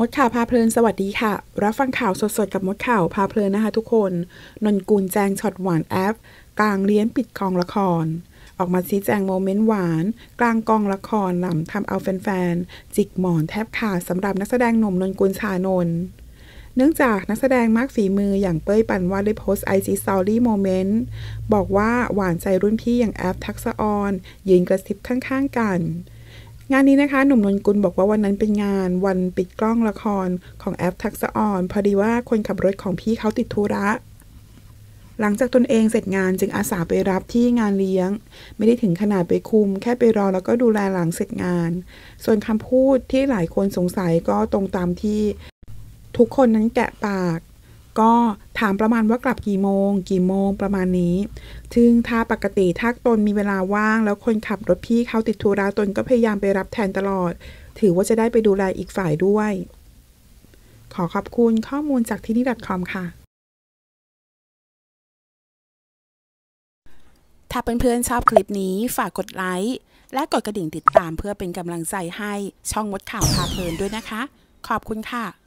มดข่าวพาเพลินสวัสดีค่ะ รับฟังข่าวสดๆ กับมดข่าวพาเพลินนะคะทุกคน นนกูลแจงช็อตหวานแอฟกลางเลี้ยนปิดกองละคร ออกมาชี้แจงโมเมนต์หวาน กลางกองละครหลํำทำเอาแฟนๆ จิกหมอนแทบขาดสำหรับนักแสดงหนุ่มนนกุลชานนเนื่องจากนักแสดงมากฝีมืออย่างเป้ยปันวาดได้โพสต์ไอจีซตอรี่โมเมนต์บอกว่าหวานใจรุ่นพี่อย่างแอฟทักษออนยืนกระซิบข้างๆ กันงานนี้นะคะหนุ่มนนกุลบอกว่าวันนั้นเป็นงาน วันปิดกล้องละครของแอปทักษะออนพอดีว่าคนขับรถของพี่เขาติดธุระ หลังจากตนเองเสร็จงานจึงอาสาไปรับที่งานเลี้ยง ไม่ได้ถึงขนาดไปคุม แค่ไปรอแล้วก็ดูแลหลังเสร็จงาน ส่วนคำพูดที่หลายคนสงสัยก็ตรงตามที่ทุกคนนั้นแกะปากก็ถามประมาณว่ากลับกี่โมงกี่โมงประมาณนี้ ถึงถ้าปกติถ้าตนมีเวลาว่างแล้วคนขับรถพี่เขาติดธุระตนก็พยายามไปรับแทนตลอด ถือว่าจะได้ไปดูแลอีกฝ่ายด้วย ขอขอบคุณข้อมูลจากที่นี่ .com ค่ะ ถ้าเพื่อนๆชอบคลิปนี้ฝากกดไลค์และกดกระดิ่งติดตามเพื่อเป็นกำลังใจให้ช่องมดข่าวพาเพลินด้วยนะคะ ขอบคุณค่ะ